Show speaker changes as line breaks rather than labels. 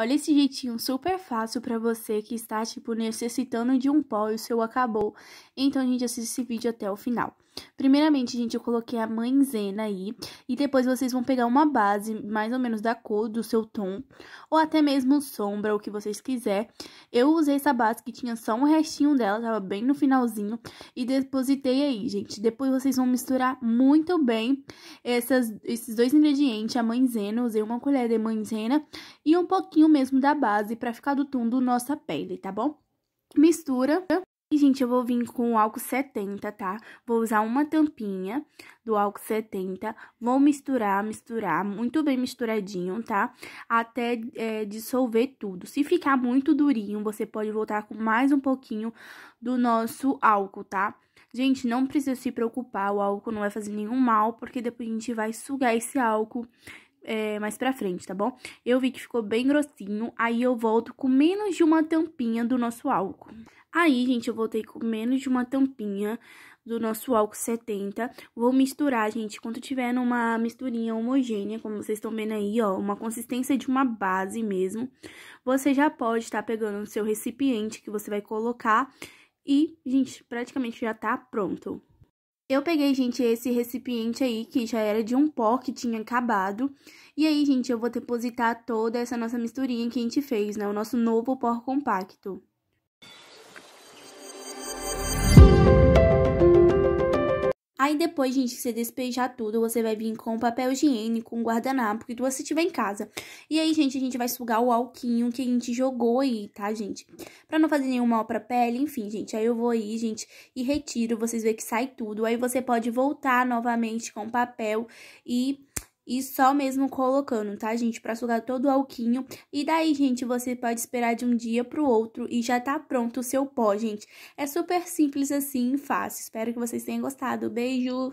Olha esse jeitinho super fácil para você que está, tipo, necessitando de um pó e o seu acabou. Então, gente, assiste esse vídeo até o final. Primeiramente, gente, eu coloquei a manzena aí. E depois vocês vão pegar uma base, mais ou menos da cor do seu tom. Ou até mesmo sombra, o que vocês quiser. Eu usei essa base que tinha só um restinho dela, tava bem no finalzinho. E depositei aí, gente. Depois vocês vão misturar muito bem essas, esses dois ingredientes. A manzena. usei uma colher de manzena E um pouquinho mesmo da base, pra ficar do tom do nossa pele, tá bom? Mistura. E, gente, eu vou vir com o álcool 70, tá? Vou usar uma tampinha do álcool 70, vou misturar, misturar, muito bem misturadinho, tá? Até é, dissolver tudo. Se ficar muito durinho, você pode voltar com mais um pouquinho do nosso álcool, tá? Gente, não precisa se preocupar, o álcool não vai fazer nenhum mal, porque depois a gente vai sugar esse álcool é, mais pra frente, tá bom? Eu vi que ficou bem grossinho, aí eu volto com menos de uma tampinha do nosso álcool. Aí, gente, eu voltei com menos de uma tampinha do nosso álcool 70. Vou misturar, gente, quando tiver numa misturinha homogênea, como vocês estão vendo aí, ó, uma consistência de uma base mesmo. Você já pode estar tá pegando o seu recipiente que você vai colocar e, gente, praticamente já tá pronto. Eu peguei, gente, esse recipiente aí, que já era de um pó que tinha acabado. E aí, gente, eu vou depositar toda essa nossa misturinha que a gente fez, né? O nosso novo pó compacto. Aí depois, gente, que você despejar tudo, você vai vir com papel higiênico, um guardanapo, que você tiver em casa. E aí, gente, a gente vai sugar o alquinho que a gente jogou aí, tá, gente? Pra não fazer nenhum mal pra pele, enfim, gente. Aí eu vou aí, gente, e retiro, vocês veem que sai tudo. Aí você pode voltar novamente com papel e e só mesmo colocando, tá, gente? Pra sugar todo o alquinho. E daí, gente, você pode esperar de um dia pro outro e já tá pronto o seu pó, gente. É super simples assim e fácil. Espero que vocês tenham gostado. Beijo!